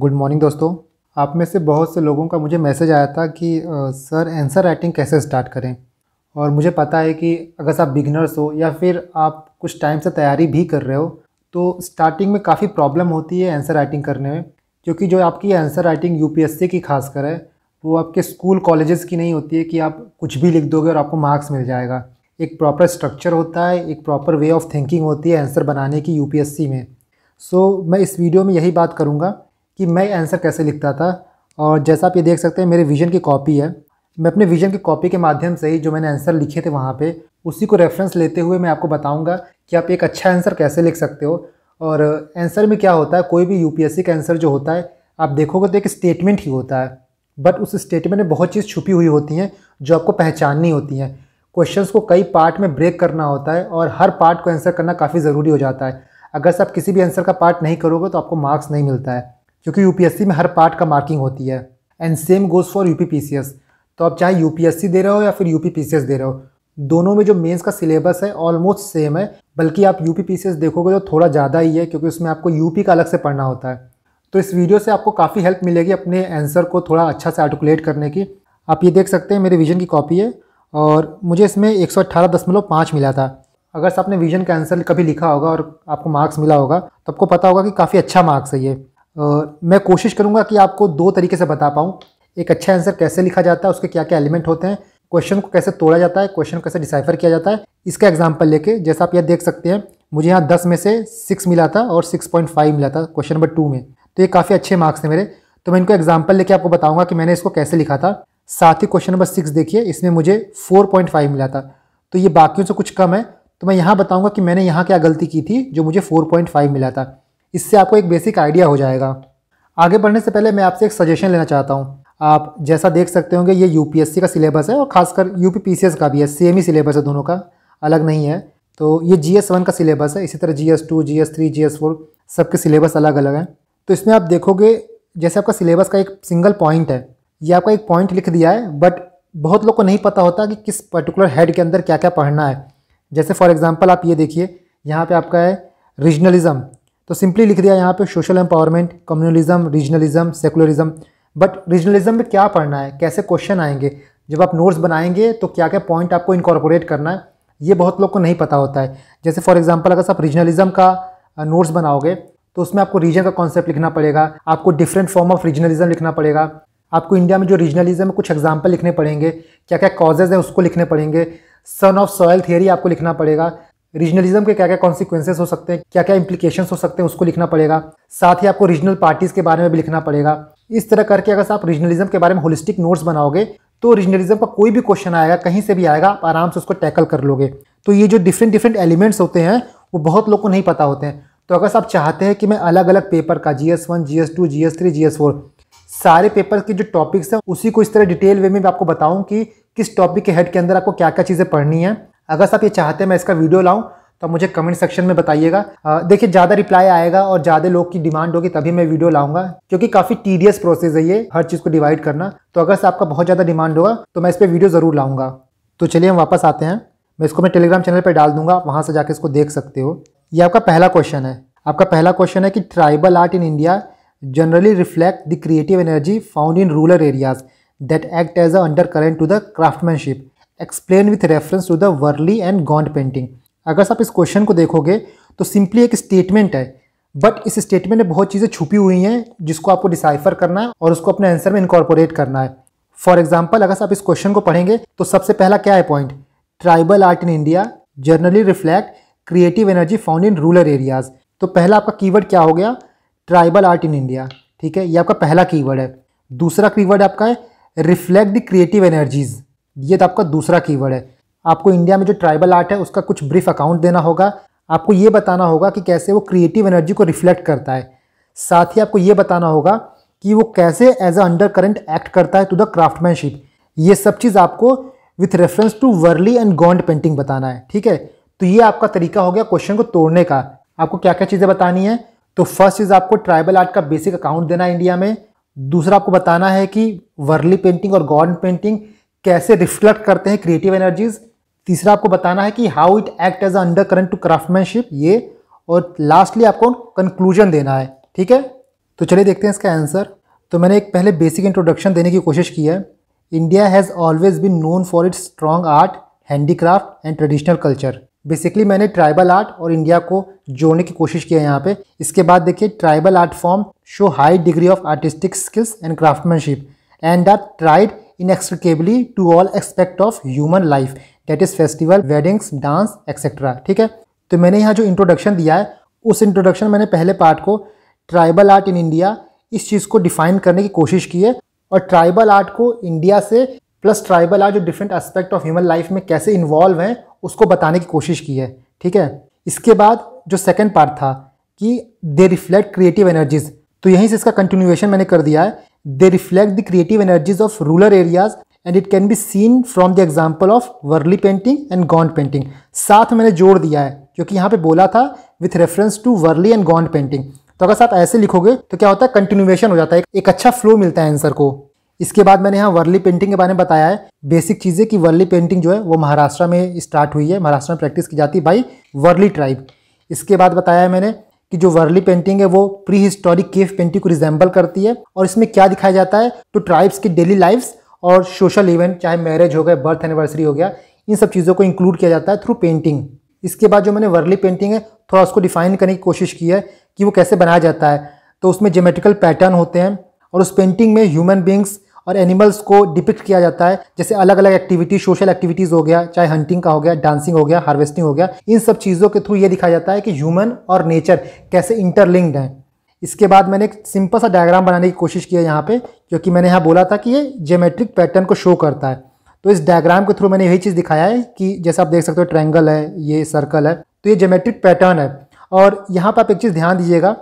Good morning दोस्तों आप में से बहुत से लोगों का मुझे मैसेज आया था कि सर आंसर राइटिंग कैसे स्टार्ट करें और मुझे पता है कि अगर आप बिगनर्स हो या फिर आप कुछ टाइम से तैयारी भी कर रहे हो तो स्टार्टिंग में काफ़ी प्रॉब्लम होती है आंसर राइटिंग करने में क्योंकि जो आपकी आंसर राइटिंग यू की खासकर है वो आपके स्कूल कॉलेजेस की नहीं होती है कि आप कुछ भी लिख दोगे और आपको मार्क्स मिल जाएगा एक प्रॉपर स्ट्रक्चर होता है एक प्रॉपर वे ऑफ थिंकिंग होती है आंसर बनाने की यूपीएससी में सो so, मैं इस वीडियो में यही बात करूँगा कि मैं आंसर कैसे लिखता था और जैसा आप ये देख सकते हैं मेरे विजन की कॉपी है मैं अपने विजन की कॉपी के माध्यम से ही जो मैंने आंसर लिखे थे वहाँ पे उसी को रेफरेंस लेते हुए मैं आपको बताऊँगा कि आप एक अच्छा आंसर कैसे लिख सकते हो और आंसर में क्या होता है कोई भी यूपीएससी का आंसर जो होता है आप देखोगे तो एक स्टेटमेंट ही होता है बट उस स्टेटमेंट में बहुत चीज़ छुपी हुई होती हैं जो आपको पहचाननी होती हैं क्वेश्चन को कई पार्ट में ब्रेक करना होता है और हर पार्ट को आंसर करना काफ़ी ज़रूरी हो जाता है अगर से आप किसी भी आंसर का पार्ट नहीं करोगे तो आपको मार्क्स नहीं मिलता है क्योंकि यू में हर पार्ट का मार्किंग होती है and same goes for UPPCS तो आप चाहे यू दे रहे हो या फिर यूपीपीसीएस दे रहे हो दोनों में जो मेंस का सिलेबस है ऑलमोस्ट सेम है बल्कि आप यूपीपीसीएस देखोगे तो थोड़ा ज़्यादा ही है क्योंकि उसमें आपको यूपी का अलग से पढ़ना होता है तो इस वीडियो से आपको काफ़ी हेल्प मिलेगी अपने आंसर को थोड़ा अच्छा से आर्टिकुलेट करने की आप ये देख सकते हैं मेरे विजन की कॉपी है और मुझे इसमें एक मिला था अगर आपने विजन का आंसर कभी लिखा होगा और आपको मार्क्स मिला होगा तो आपको पता होगा कि काफ़ी अच्छा मार्क्स है ये मैं कोशिश करूँगा कि आपको दो तरीके से बता पाऊँ एक अच्छा आंसर कैसे लिखा जाता है उसके क्या क्या एलिमेंट होते हैं क्वेश्चन को कैसे तोड़ा जाता है क्वेश्चन को कैसे डिसाइफर किया जाता है इसका एग्जाम्पल लेके जैसा आप यह देख सकते हैं मुझे यहाँ दस में से सिक्स मिला था और सिक्स पॉइंट फाइव मिला था क्वेश्चन नंबर टू में तो ये काफ़ी अच्छे मार्क्स थे मेरे तो मैं इनको एग्जाम्पल लेके आपको बताऊंगा कि मैंने इसको कैसे लिखा था साथ ही क्वेश्चन नंबर सिक्स देखिए इसमें मुझे फोर पॉइंट फाइव मिला था तो ये बाकियों से कुछ कम है तो मैं यहाँ बताऊँगा कि मैंने यहाँ क्या गलती की थी जो मुझे फोर पॉइंट फाइव मिला था इससे आपको एक बेसिक आइडिया हो जाएगा आगे बढ़ने से पहले मैं आपसे एक सजेशन लेना चाहता हूँ आप जैसा देख सकते होंगे ये यू का सिलेबस है और खासकर यूपीपीसीएस का भी है सेम ही सिलेबस है दोनों का अलग नहीं है तो ये जी एस वन का सिलेबस है इसी तरह G S two G S three G S four सबके सिलेबस अलग अलग हैं तो इसमें आप देखोगे जैसे आपका सिलेबस का एक सिंगल पॉइंट है ये आपका एक पॉइंट लिख दिया है बट बहुत लोग को नहीं पता होता कि किस पर्टिकुलर हेड के अंदर क्या क्या पढ़ना है जैसे फॉर एग्ज़ाम्पल आप ये देखिए यहाँ पे आपका है रीजनलिज़म तो सिंपली लिख दिया यहाँ पे social empowerment communalism regionalism secularism but regionalism में क्या पढ़ना है कैसे क्वेश्चन आएंगे जब आप नोट्स बनाएंगे तो क्या क्या पॉइंट आपको इनकॉर्पोरेट करना है ये बहुत लोग को नहीं पता होता है जैसे फॉर एग्जाम्पल अगर आप रीजनलिज्म का नोट्स बनाओगे तो उसमें आपको रीजन का कॉन्सेप्ट लिखना पड़ेगा आपको डिफरेंट फॉर्म ऑफ रीजनलिज्म लिखना पड़ेगा आपको इंडिया में जो रीजनलिज्म है कुछ एग्जाम्पल लिखने पड़ेंगे क्या क्या कॉजेज हैं उसको लिखने पड़ेंगे सन ऑफ सॉयल थियरी आपको लिखना पड़ेगा रीजनलिज्म के क्या क्या कॉन्सिक्वेंसेस हो सकते हैं क्या क्या इम्प्लीकेशन हो सकते हैं उसको लिखना पड़ेगा साथ ही आपको रीजनल पार्टीज़ के बारे में भी लिखना पड़ेगा इस तरह करके अगर आप रीजनलिज्म के बारे में होलिस्टिक नोट्स बनाओगे तो रीजनलिज्म का कोई भी क्वेश्चन आएगा कहीं से भी आएगा आप आराम से उसको टैकल कर लोगे तो ये जो डिफरेंट डिफरेंट एलिमेंट्स होते हैं वो बहुत लोग को नहीं पता होते हैं तो अगर आप चाहते हैं कि मैं अलग अलग पेपर का G S one G S two G S three G S four सारे पेपर के जो टॉपिक्स हैं उसी को इस तरह डिटेल वे में मैं आपको बताऊं कि किस टॉपिक के हेड के अंदर आपको क्या क्या चीज़ें पढ़नी है अगर सब ये चाहते हैं मैं इसका वीडियो लाऊं तो मुझे कमेंट सेक्शन में बताइएगा देखिए ज़्यादा रिप्लाई आएगा और ज़्यादा लोग की डिमांड होगी तभी मैं वीडियो लाऊंगा क्योंकि काफ़ी टीडियस प्रोसेस है ये हर चीज़ को डिवाइड करना तो अगर से आपका बहुत ज़्यादा डिमांड होगा तो मैं इस पर वीडियो ज़रूर लाऊंगा तो चलिए हम वापस आते हैं मैं इसको मैं टेलीग्राम चैनल पर डाल दूंगा वहाँ से जाके इसको देख सकते हो ये आपका पहला क्वेश्चन है आपका पहला क्वेश्चन है कि tribal art in India generally reflect the creative energy found in rural areas that act as a undercurrent to the craftsmanship explain with reference to the Warli and Gond painting अगर आप इस question को देखोगे तो simply एक statement है but इस statement में बहुत चीज़ें छुपी हुई हैं जिसको आपको डिसाइफर करना है और उसको अपने आंसर में इनकॉर्पोरेट करना है फॉर एग्जाम्पल अगर आप इस क्वेश्चन को पढ़ेंगे तो सबसे पहला क्या है point tribal art in India generally reflect creative energy found in rural areas तो पहला आपका कीवर्ड क्या हो गया ट्राइबल आर्ट इन इंडिया ठीक है ये आपका पहला कीवर्ड है दूसरा कीवर्ड आपका है रिफ्लेक्ट द क्रिएटिव एनर्जीज ये तो आपका दूसरा कीवर्ड है आपको इंडिया में जो ट्राइबल आर्ट है उसका कुछ ब्रीफ अकाउंट देना होगा आपको ये बताना होगा कि कैसे वो क्रिएटिव एनर्जी को रिफ्लेक्ट करता है साथ ही आपको ये बताना होगा कि वो कैसे as a undercurrent act करता है टू द क्राफ्टमैनशिप ये सब चीज़ आपको with reference to Warli and Gond painting बताना है ठीक है तो ये आपका तरीका हो गया क्वेश्चन को तोड़ने का आपको क्या क्या चीज़ें बतानी है तो फर्स्ट चीज़ आपको ट्राइबल आर्ट का बेसिक अकाउंट देना है इंडिया में दूसरा आपको बताना है कि वर्ली पेंटिंग और गॉन्ड पेंटिंग कैसे रिफ्लेक्ट करते हैं क्रिएटिव एनर्जीज तीसरा आपको बताना है कि how it act as undercurrent to craftsmanship ये और लास्टली आपको कंक्लूजन देना है ठीक है तो चलिए देखते हैं इसका आंसर तो मैंने एक पहले बेसिक इंट्रोडक्शन देने की कोशिश की है India has always been known for its strong art handicraft and traditional culture basically मैंने ट्राइबल आर्ट और इंडिया को जोड़ने की कोशिश की है यहाँ पे इसके बाद देखिए tribal art form show high degree of artistic skills and craftsmanship and are ट्राइड inextricably to all aspect of human life that is festival weddings dance etcetera ठीक है तो मैंने यहाँ जो इंट्रोडक्शन दिया है उस इंट्रोडक्शन मैंने पहले पार्ट को ट्राइबल आर्ट इन इंडिया इस चीज़ को डिफाइन करने की कोशिश की है और ट्राइबल आर्ट को इंडिया से प्लस ट्राइबल आर्ट जो different aspect of human life में कैसे इन्वॉल्व हैं उसको बताने की कोशिश की है ठीक है इसके बाद जो सेकेंड पार्ट था कि दे रिफ्लेक्ट क्रिएटिव एनर्जीज तो यहीं से इसका कंटिन्यूएशन मैंने कर दिया है They reflect the creative energies of rural areas and it can be seen from the example of Warli painting and Gond painting साथ मैंने जोड़ दिया है क्योंकि यहाँ पे बोला था with reference to Warli and Gond painting तो अगर आप ऐसे लिखोगे तो क्या होता है कंटिन्यूएशन हो जाता है एक अच्छा फ्लो मिलता है आंसर को इसके बाद मैंने यहाँ वर्ली पेंटिंग के बारे में बताया है बेसिक चीज़ें कि वर्ली पेंटिंग जो है वो महाराष्ट्र में स्टार्ट हुई है महाराष्ट्र में प्रैक्टिस की जाती है बाई वर्ली ट्राइब इसके बाद बताया है मैंने कि जो वर्ली पेंटिंग है वो प्री हिस्टोरिक केव पेंटिंग को रिजेंबल करती है और इसमें क्या दिखाया जाता है तो ट्राइब्स की डेली लाइफ्स और सोशल इवेंट चाहे मैरिज हो गया बर्थ एनिवर्सरी हो गया इन सब चीज़ों को इंक्लूड किया जाता है थ्रू पेंटिंग इसके बाद जो मैंने वर्ली पेंटिंग है थोड़ा उसको डिफाइन करने की कोशिश की है कि वो कैसे बनाया जाता है तो उसमें जोमेट्रिकल पैटर्न होते हैं और उस पेंटिंग में ह्यूमन बींग्स और एनिमल्स को डिपिक्ट किया जाता है जैसे अलग अलग एक्टिविटीज सोशल एक्टिविटीज़ हो गया चाहे हंटिंग का हो गया डांसिंग हो गया हार्वेस्टिंग हो गया इन सब चीज़ों के थ्रू ये दिखाया जाता है कि ह्यूमन और नेचर कैसे इंटरलिंक्ड हैं इसके बाद मैंने एक सिंपल सा डायग्राम बनाने की कोशिश की है यहाँ पे क्योंकि मैंने यहाँ बोला था कि ये जोमेट्रिक पैटर्न को शो करता है तो इस डायग्राम के थ्रू मैंने यही चीज़ दिखाया है कि जैसे आप देख सकते हो ट्रैंगल है ये सर्कल है तो ये जोमेट्रिक पैटर्न है और यहाँ पर आप एक चीज़ ध्यान दीजिएगा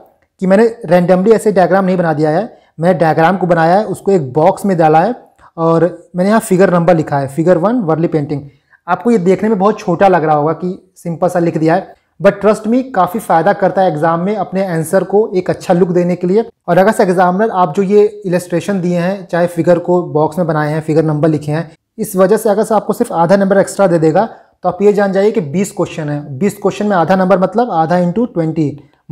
कि मैंने रैंडमली ऐसे डायग्राम नहीं बना दिया है मैंने डायग्राम को बनाया है उसको एक बॉक्स में डाला है और मैंने यहाँ फिगर नंबर लिखा है फिगर वन वर्ली पेंटिंग आपको ये देखने में बहुत छोटा लग रहा होगा कि सिंपल सा लिख दिया है बट ट्रस्ट मी काफ़ी फ़ायदा करता है एग्ज़ाम में अपने आंसर को एक अच्छा लुक देने के लिए और अगर से एग्जामिनर आप जो ये इलस्ट्रेशन दिए हैं चाहे फिगर को बॉक्स में बनाए हैं फिगर नंबर लिखे हैं इस वजह से अगर से आपको सिर्फ आधा नंबर एक्स्ट्रा दे देगा तो आप ये जान जाइए कि 20 क्वेश्चन है 20 क्वेश्चन में आधा नंबर मतलब आधा इंटू ट्वेंटी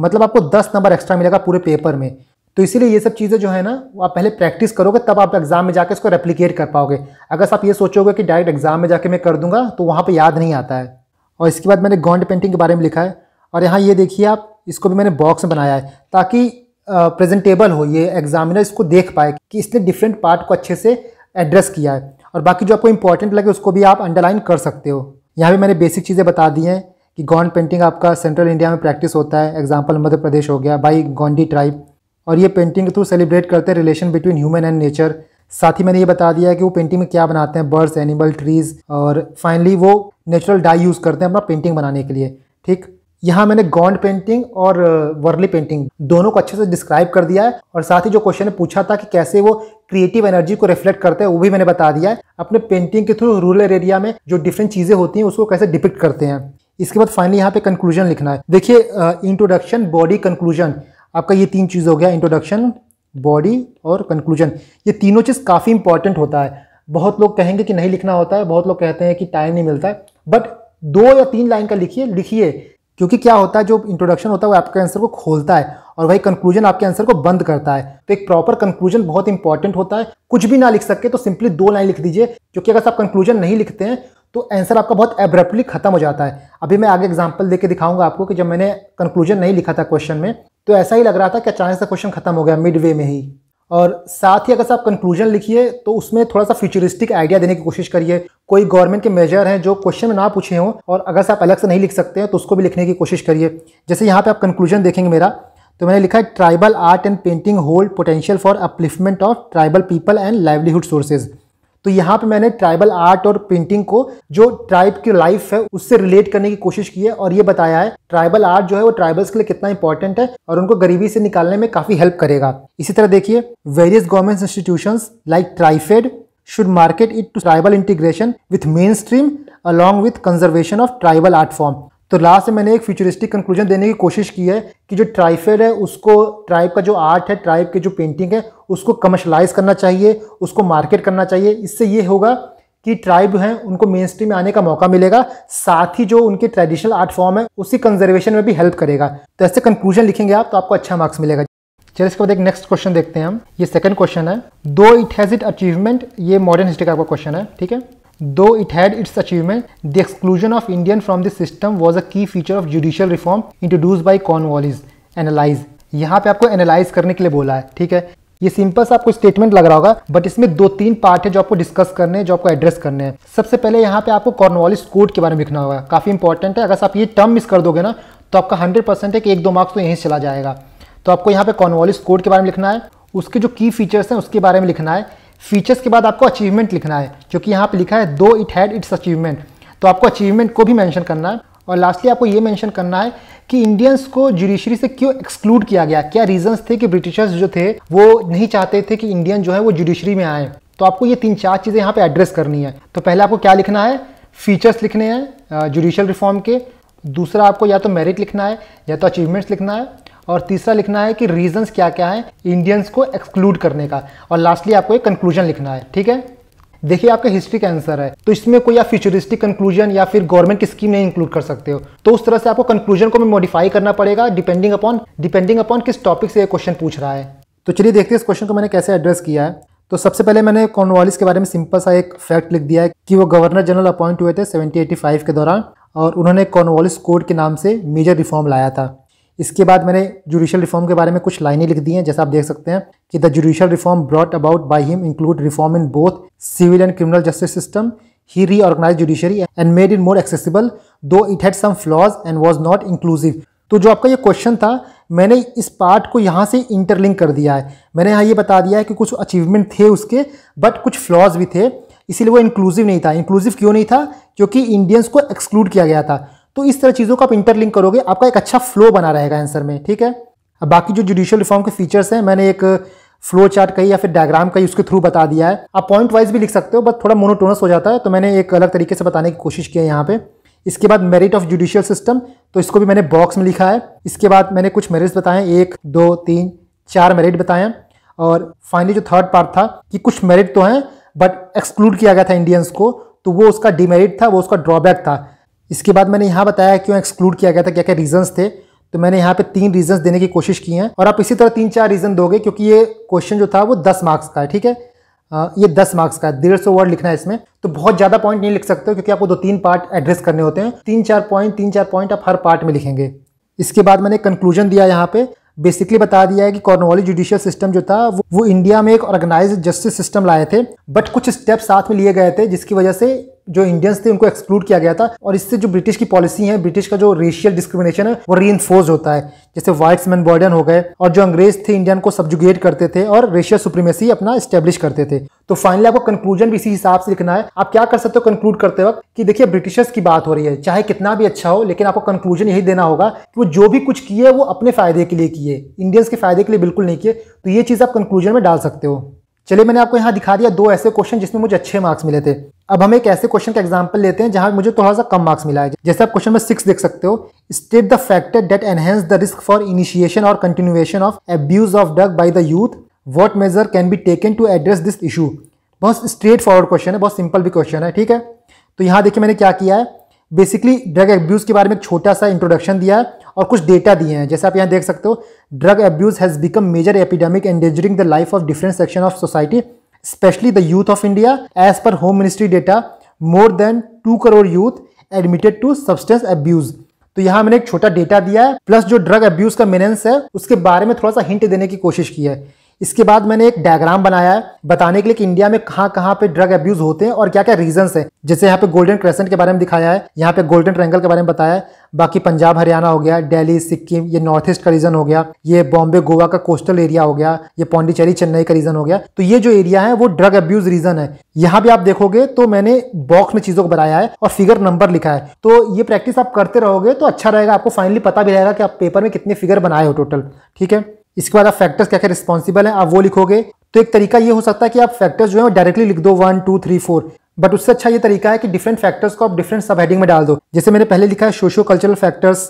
मतलब आपको दस नंबर एक्स्ट्रा मिलेगा पूरे पेपर में तो इसीलिए ये सब चीज़ें जो है ना आप पहले प्रैक्टिस करोगे तब आप एग्ज़ाम में जाकर इसको रेप्लीकेट कर पाओगे अगर आप ये सोचोगे कि डायरेक्ट एग्ज़ाम में जाके मैं कर दूंगा तो वहाँ पर याद नहीं आता है और इसके बाद मैंने गॉन्ड पेंटिंग के बारे में लिखा है और यहाँ ये देखिए आप इसको भी मैंने बॉक्स में बनाया है ताकि प्रेजेंटेबल हो ये एग्जामिनर इसको देख पाए कि इसने डिफरेंट पार्ट को अच्छे से एड्रेस किया है और बाकी जो आपको इंपॉर्टेंट लगे उसको भी आप अंडरलाइन कर सकते हो यहाँ भी मैंने बेसिक चीज़ें बता दी हैं कि गॉन्ड पेंटिंग आपका सेंट्रल इंडिया में प्रैक्टिस होता है एग्जाम्पल मध्य प्रदेश हो गया बाई गोंडी ट्राइब और ये पेंटिंग के थ्रू सेलिब्रेट करते हैं relation between human and nature साथ ही मैंने ये बता दिया है कि वो पेंटिंग में क्या बनाते हैं बर्ड्स एनिमल ट्रीज और फाइनली वो नेचुरल डाई यूज़ करते हैं अपना पेंटिंग बनाने के लिए ठीक यहाँ मैंने गॉन्ड पेंटिंग और वर्ली पेंटिंग दोनों को अच्छे से डिस्क्राइब कर दिया है और साथ ही जो क्वेश्चन पूछा था कि कैसे वो क्रिएटिव एनर्जी को रिफ्लेक्ट करते हैं वो भी मैंने बता दिया है अपने पेंटिंग के थ्रू रूरल एरिया में जो डिफरेंट चीज़ें होती हैं उसको कैसे डिपिक्ट करते हैं इसके बाद फाइनली यहाँ पे कंक्लूजन लिखना है देखिए इंट्रोडक्शन बॉडी कंक्लूजन आपका ये तीन चीज़ हो गया इंट्रोडक्शन बॉडी और कंक्लूजन ये तीनों चीज़ काफ़ी इंपॉर्टेंट होता है बहुत लोग कहेंगे कि नहीं लिखना होता है बहुत लोग कहते हैं कि टाइम नहीं मिलता है बट दो या तीन लाइन का लिखिए लिखिए क्योंकि क्या होता है जो इंट्रोडक्शन होता है वो आपके आंसर को खोलता है और वही कंक्लूजन आपके आंसर को बंद करता है तो एक प्रॉपर कंक्लूजन बहुत इंपॉर्टेंट होता है कुछ भी ना लिख सके तो सिंपली दो लाइन लिख दीजिए क्योंकि अगर आप कंक्लूजन नहीं लिखते हैं तो आंसर आपका बहुत एब्रप्टली खत्म हो जाता है अभी मैं आगे एग्जाम्पल देकर दिखाऊंगा आपको कि जब मैंने कंक्लूजन नहीं लिखा था क्वेश्चन में तो ऐसा ही लग रहा था कि अचानक से क्वेश्चन खत्म हो गया मिड वे में ही और साथ ही अगर आप कंक्लूजन लिखिए तो उसमें थोड़ा सा फ्यूचरिस्टिक आइडिया देने की कोशिश करिए कोई गवर्नमेंट के मेजर हैं जो क्वेश्चन में ना पूछे हों और अगर आप अलग से नहीं लिख सकते हैं तो उसको भी लिखने की कोशिश करिए जैसे यहाँ पे आप कंक्लूजन देखेंगे मेरा तो मैंने लिखा है tribal art and painting hold potential for upliftment of tribal people and livelihood sources तो यहाँ पे मैंने ट्राइबल आर्ट और पेंटिंग को जो ट्राइब की लाइफ है उससे रिलेट करने की कोशिश की है और ये बताया है ट्राइबल आर्ट जो है वो ट्राइबल्स के लिए कितना इंपॉर्टेंट है और उनको गरीबी से निकालने में काफ़ी हेल्प करेगा इसी तरह देखिए various government institution like TRIFED should market it to tribal integration with mainstream along with conservation of tribal art form तो लास्ट में मैंने एक फ्यूचरिस्टिक कंक्लूजन देने की कोशिश की है कि जो ट्राइफेड है उसको ट्राइब का जो आर्ट है ट्राइब के जो पेंटिंग है उसको कमर्शलाइज करना चाहिए उसको मार्केट करना चाहिए इससे ये होगा कि ट्राइब हैं उनको मेन स्ट्रीम में आने का मौका मिलेगा साथ ही जो उनके ट्रेडिशनल आर्ट फॉर्म है उसी कंजर्वेशन में भी हेल्प करेगा तो ऐसे कंक्लूजन लिखेंगे आप तो आपको अच्छा मार्क्स मिलेगा चलिए इसके बाद एक नेक्स्ट क्वेश्चन देखते हैं हम ये सेकंड क्वेश्चन है though it has it achievement ये मॉडर्न हिस्ट्री का आपका क्वेश्चन है ठीक है Though it had its achievement, the exclusion of Indian from this system was a key feature of judicial reform introduced by Cornwallis. Analyse यहाँ पे आपको analyse करने के लिए बोला है ठीक है ये सिंपल सा आपको स्टेटमेंट लग रहा होगा बट इसमें दो तीन पार्ट है जो आपको डिस्कस करने हैं जो आपको एड्रेस करने हैं सबसे पहले यहाँ पे आपको कॉर्नवालिस कोड के बारे में लिखना होगा काफ़ी इंपॉर्टेंट है अगर आप ये टर्म मिस कर दोगे ना तो आपका हंड्रेड परसेंट है कि एक दो मार्क्स तो यहीं चला जाएगा तो आपको यहाँ पे कॉर्नवालिस कोड के बारे में लिखना है उसके जो की फीचर्स हैं उसके बारे में लिखना है फीचर्स के बाद आपको अचीवमेंट लिखना है जो कि यहाँ पे लिखा है though it had it's achievement तो आपको अचीवमेंट को भी मेंशन करना है और लास्टली आपको ये मेंशन करना है कि इंडियंस को जुडिशरी से क्यों एक्सक्लूड किया गया क्या रीजंस थे कि ब्रिटिशर्स जो थे वो नहीं चाहते थे कि इंडियन जो है वो जुडिशरी में आए तो आपको ये तीन चार चीज़ें यहाँ पे एड्रेस करनी है तो पहले आपको क्या लिखना है फीचर्स लिखने हैं जुडिशल रिफॉर्म के दूसरा आपको या तो मेरिट लिखना है या तो अचीवमेंट्स लिखना है और तीसरा लिखना है कि रीजंस क्या क्या है इंडियंस को एक्सक्लूड करने का और लास्टली आपको एक कंक्लूजन लिखना है ठीक है देखिए आपका हिस्ट्री का आंसर है तो इसमें कोई आप फ्यूचरिस्टिक कंक्लूजन या फिर गवर्नमेंट की स्कीम नहीं इंक्लूड कर सकते हो तो उस तरह से आपको कंक्लूजन को मॉडिफाई करना पड़ेगा डिपेंडिंग अपॉन डिपेंडिंग अपॉन किस टॉपिक से क्वेश्चन पूछ रहा है तो चलिए देखते हैं इस क्वेश्चन को मैंने कैसे एड्रेस किया है तो सबसे पहले मैंने कॉर्नवालिस के बारे में सिंपल सा एक फैक्ट लिख दिया है कि वो गवर्नर जनरल अपॉइंट हुए थे सेवनटीन के दौरान और उन्होंने कॉर्नवालिस कोड के नाम से मेजर रिफॉर्म लाया था इसके बाद मैंने जुडिशल रिफॉर्म के बारे में कुछ लाइनें लिख दी हैं जैसा आप देख सकते हैं कि the judicial reform brought about by him include reform in both civil and criminal justice system he reorganise judiciary and made in more accessible though it had some flaws and was not inclusive तो जो आपका ये question था मैंने इस part को यहाँ से इंटरलिंक कर दिया है मैंने यहाँ ये बता दिया है कि कुछ अचीवमेंट थे उसके बट कुछ फ्लॉज भी थे इसीलिए वो इंक्लूसिव नहीं था इंक्लूसिव क्यों नहीं था क्योंकि इंडियंस को एक्सक्लूड किया गया था तो इस तरह चीज़ों को आप इंटरलिंक करोगे आपका एक अच्छा फ्लो बना रहेगा आंसर में ठीक है अब बाकी जो जुडिशियल रिफॉर्म के फीचर्स हैं मैंने एक फ्लो चार्ट कही या फिर डायग्राम कही उसके थ्रू बता दिया है आप पॉइंट वाइज भी लिख सकते हो बट थोड़ा मोनोटोनस हो जाता है तो मैंने एक अलग तरीके से बताने की कोशिश की है यहाँ पे इसके बाद मेरिट ऑफ जुडिशियल सिस्टम तो इसको भी मैंने बॉक्स में लिखा है इसके बाद मैंने कुछ मेरिट्स बताए एक दो तीन चार मेरिट बताए और फाइनली जो थर्ड पार्ट था कि कुछ मेरिट तो हैं बट एक्सक्लूड किया गया था इंडियंस को तो वो उसका डिमेरिट था वो उसका ड्रॉबैक था इसके बाद मैंने यहाँ बताया क्यों एक्सक्लूड किया गया था क्या क्या रीजंस थे तो मैंने यहाँ पे तीन रीजंस देने की कोशिश की है और आप इसी तरह तीन चार रीजन दोगे क्योंकि ये क्वेश्चन जो था वो दस मार्क्स का है ठीक है ये दस मार्क्स का है डेढ़ सौ वर्ड लिखना है इसमें तो बहुत ज़्यादा पॉइंट नहीं लिख सकते क्योंकि आपको दो तीन पार्ट एड्रेस करने होते हैं तीन चार पॉइंट तीन चार पॉइंट आप हर पार्ट में लिखेंगे इसके बाद मैंने कंक्लूजन दिया यहाँ पे बेसिकली बता दिया है कि कॉर्नवाली जुडिशियल सिस्टम जो था वो, वो इंडिया में एक ऑर्गेनाइज जस्टिस सिस्टम लाए थे बट कुछ स्टेप्स साथ में लिए गए थे जिसकी वजह से जो इंडियंस थे उनको एक्सक्लूड किया गया था और इससे जो ब्रिटिश की पॉलिसी है ब्रिटिश का जो रेशियल डिस्क्रिमिनेशन है वो री होता है जैसे व्हाइट्स मैन बॉर्डन हो गए और जो अंग्रेज थे इंडियन को सब्जुगेट करते थे और रेशियल सुप्रीमेसी अपना स्टेब्लिश करते थे तो फाइनली आपको कंक्लूजन भी इसी हिसाब से लिखना है आप क्या कर सकते हो कंक्लूड करते वक्त कि देखिए ब्रिटिशर्स की बात हो रही है चाहे कितना भी अच्छा हो लेकिन आपको कंक्लूजन यही देना होगा कि वो जो भी कुछ किए वो अपने फायदे के लिए किए इंडियंस के फायदे के लिए बिल्कुल नहीं किए तो ये चीज़ आप कंक्लूजन में डाल सकते हो चलिए मैंने आपको यहाँ दिखा दिया दो ऐसे क्वेश्चन जिसमें मुझे अच्छे मार्क्स मिले थे अब हम एक ऐसे क्वेश्चन का एग्जाम्पल लेते हैं जहां मुझे थोड़ा सा कम मार्क्स मिला है जैसे आप क्वेश्चन में सिक्स देख सकते हो state the factor that enhance the risk for initiation और continuation of abuse of drug by the youth what measure can be taken to address this issue बहुत स्ट्रेट फॉरवर्ड क्वेश्चन है बहुत simple भी question है ठीक है तो यहाँ देखिए मैंने क्या किया है बेसिकली ड्रग एब्यूज के बारे में एक छोटा सा इंट्रोडक्शन दिया है और कुछ डेटा दिए हैं जैसे आप यहाँ देख सकते हो drug abuse has become major epidemic endangering the life of different section of society specially the youth of India as per home ministry data more than two crore youth admitted to substance abuse तो यहाँ मैंने एक छोटा data दिया है plus जो drug abuse का menace है उसके बारे में थोड़ा सा हिंट देने की कोशिश की है इसके बाद मैंने एक डायग्राम बनाया है बताने के लिए कि इंडिया में कहाँ कहाँ पे ड्रग अब्यूज होते हैं और क्या क्या रीजन हैं जैसे यहाँ पे गोल्डन क्रेसेंट के बारे में दिखाया है यहाँ पे गोल्डन ट्रैंगल के बारे में बताया है बाकी पंजाब हरियाणा हो गया दिल्ली सिक्किम ये नॉर्थ ईस्ट का रीजन हो गया ये बॉम्बे गोवा का कोस्टल एरिया हो गया ये पौंडीचेरी चेन्नई का रीजन हो गया तो ये जो एरिया है वो ड्रग अब्यूज रीजन है यहाँ भी आप देखोगे तो मैंने बॉक्स में चीजों को बनाया है और फिगर नंबर लिखा है तो ये प्रैक्टिस आप करते रहोगे तो अच्छा रहेगा आपको फाइनली पता भी रहेगा कि आप पेपर में कितने फिगर बनाए हो टोटल ठीक है इसके बाद आप फैक्टर्स क्या क्या रिस्पॉन्सिबल है आप वो लिखोगे तो एक तरीका ये हो सकता है कि आप फैक्टर्स जो है डायरेक्टली लिख दो one two three four but उससे अच्छा ये तरीका है कि डिफरेंट फैक्टर्स को आप डिफरेंट सब हेडिंग में डाल दो जैसे मैंने पहले लिखा है सोशियो कल्चरल फैक्टर्स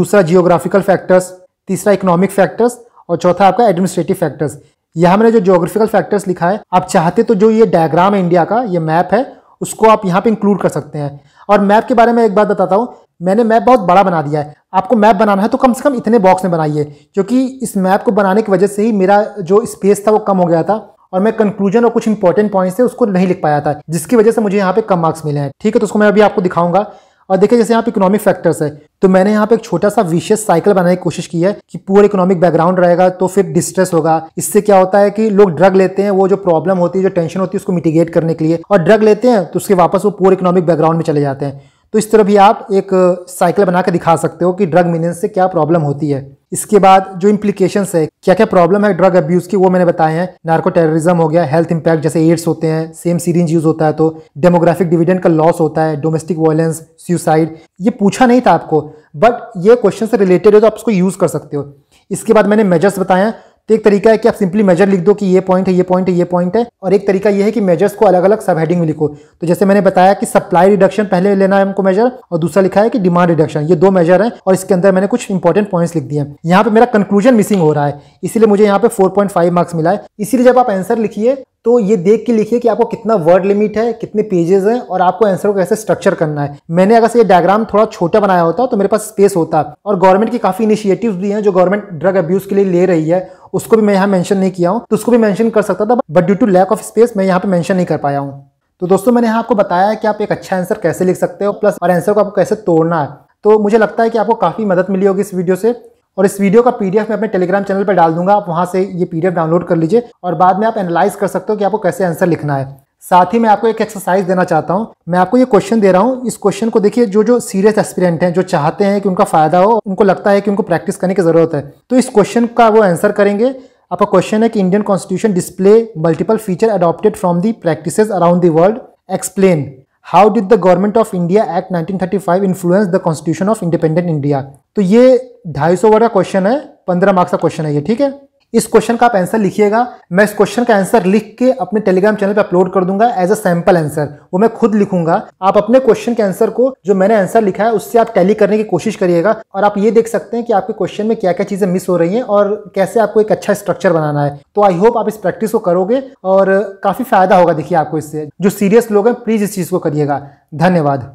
दूसरा जियोग्राफिकल फैक्टर्स तीसरा इकोनॉमिक फैक्टर्स और चौथा आपका एडमिनिस्ट्रेटिव फैक्टर्स यहाँ मैंने जो जियोग्राफिकल फैक्टर्स लिखा है आप चाहते तो जो ये डायग्राम है इंडिया का ये मैप है उसको आप यहाँ पे इंक्लूड कर सकते हैं और मैप के बारे में एक बात बताता हूँ मैंने मैप बहुत बड़ा बना दिया है आपको मैप बनाना है तो कम से कम इतने बॉक्स में बनाइए क्योंकि इस मैप को बनाने की वजह से ही मेरा जो स्पेस था वो कम हो गया था और मैं कंक्लूजन और कुछ इंपॉर्टेंट पॉइंट्स थे उसको नहीं लिख पाया था जिसकी वजह से मुझे यहाँ पे कम मार्क्स मिले हैं ठीक है तो उसको मैं अभी आपको दिखाऊंगा और देखिए जैसे यहाँ पे इकोनॉमिक फैक्टर्स है तो मैंने यहाँ पे एक छोटा सा विशेष साइकिल बनाने की कोशिश की है कि पूरा इकोनॉमिक बैकग्राउंड रहेगा तो फिर डिस्ट्रेस होगा इससे क्या होता है कि लोग ड्रग लेते हैं वो जो प्रॉब्लम होती है जो टेंशन होती है उसको मिटिगेट करने के लिए और ड्रग लेते हैं तो उसके वापस वो पूरे इकोनॉमिक बैकग्राउंड में चले जाते हैं तो इस तरह भी आप एक साइकिल बना के दिखा सकते हो कि ड्रग मिनेंस से क्या प्रॉब्लम होती है इसके बाद जो इम्प्लीकेशन है क्या क्या प्रॉब्लम है ड्रग अब्यूज़ की वो मैंने बताए हैं नार्को टेररिज्म हो गया हेल्थ इंपैक्ट जैसे एड्स होते हैं सेम सीरीज यूज़ होता है तो डेमोग्राफिक डिविडेंड का लॉस होता है डोमेस्टिक वायलेंस सुसाइड ये पूछा नहीं था आपको बट ये क्वेश्चन से रिलेटेड है तो आप उसको यूज़ कर सकते हो इसके बाद मैंने मेजर्स बताए हैं तो एक तरीका है कि आप सिंपली मेजर लिख दो कि ये पॉइंट है ये पॉइंट है ये पॉइंट है और एक तरीका यह है कि मेजर्स को अलग अलग सब हेडिंग में लिखो तो जैसे मैंने बताया कि सप्लाई रिडक्शन पहले लेना है हमको मेजर और दूसरा लिखा है कि डिमांड रिडक्शन ये दो मेजर है और इसके अंदर मैंने कुछ इंपॉर्टेंट पॉइंट्स लिख दिए हैं यहाँ पे मेरा कंक्लूजन मिसिंग हो रहा है इसलिए मुझे यहाँ पे फोर मार्क्स मिला है इसीलिए जब आप आंसर लिखिए तो ये देख के लिखिए कि आपको कितना वर्ड लिमिट है कितने पेजेस हैं और आपको आंसर को कैसे स्ट्रक्चर करना है मैंने अगर ये डायग्राम थोड़ा छोटा बनाया होता तो मेरे पास स्पेस होता और गवर्नमेंट की काफ़ी इनिशिएटिव भी हैं जो गवर्नमेंट ड्रग अब्यूज़ के लिए ले रही है उसको भी मैं यहाँ मैंशन नहीं किया हूँ तो उसको भी मैंशन कर सकता था but due to lack of space मैं यहाँ पर मैंशन नहीं कर पाया हूँ तो दोस्तों मैंने यहाँ आपको बताया है कि आप एक अच्छा आंसर कैसे लिख सकते हो प्लस और आंसर को आपको कैसे तोड़ना है तो मुझे लगता है कि आपको काफ़ी मदद मिली होगी इस वीडियो से और इस वीडियो का पीडीएफ मैं अपने टेलीग्राम चैनल पर डाल दूंगा आप वहाँ से ये पीडीएफ डाउनलोड कर लीजिए और बाद में आप एनालाइज कर सकते हो कि आपको कैसे आंसर लिखना है साथ ही मैं आपको एक एक्सरसाइज देना चाहता हूँ मैं आपको ये क्वेश्चन दे रहा हूँ इस क्वेश्चन को देखिए जो जो सीरियस एक्सपीरियंट हैं जो चाहते हैं कि उनका फायदा हो उनको लगता है कि उनको प्रैक्टिस करने की ज़रूरत है तो इस क्वेश्चन का वो आंसर करेंगे आपका क्वेश्चन है कि Indian constitution display multiple feature adopted from the practice around the world explain how did the government of India act 1935 influence the constitution of independent India तो ये ढाई सौ वर्ड का क्वेश्चन है पंद्रह मार्क्स का क्वेश्चन है ये ठीक है इस क्वेश्चन का आप आंसर लिखिएगा मैं इस क्वेश्चन का आंसर लिख के अपने टेलीग्राम चैनल पर अपलोड कर दूंगा एज अ सैम्पल आंसर वो मैं खुद लिखूंगा आप अपने क्वेश्चन के आंसर को जो मैंने आंसर लिखा है उससे आप टैली करने की कोशिश करिएगा और आप ये देख सकते हैं कि आपके क्वेश्चन में क्या क्या चीज़ें मिस हो रही है और कैसे आपको एक अच्छा स्ट्रक्चर बनाना है तो आई होप आप इस प्रैक्टिस को करोगे और काफ़ी फायदा होगा देखिए आपको इससे जो सीरियस लोग हैं प्लीज़ इस चीज़ को करिएगा धन्यवाद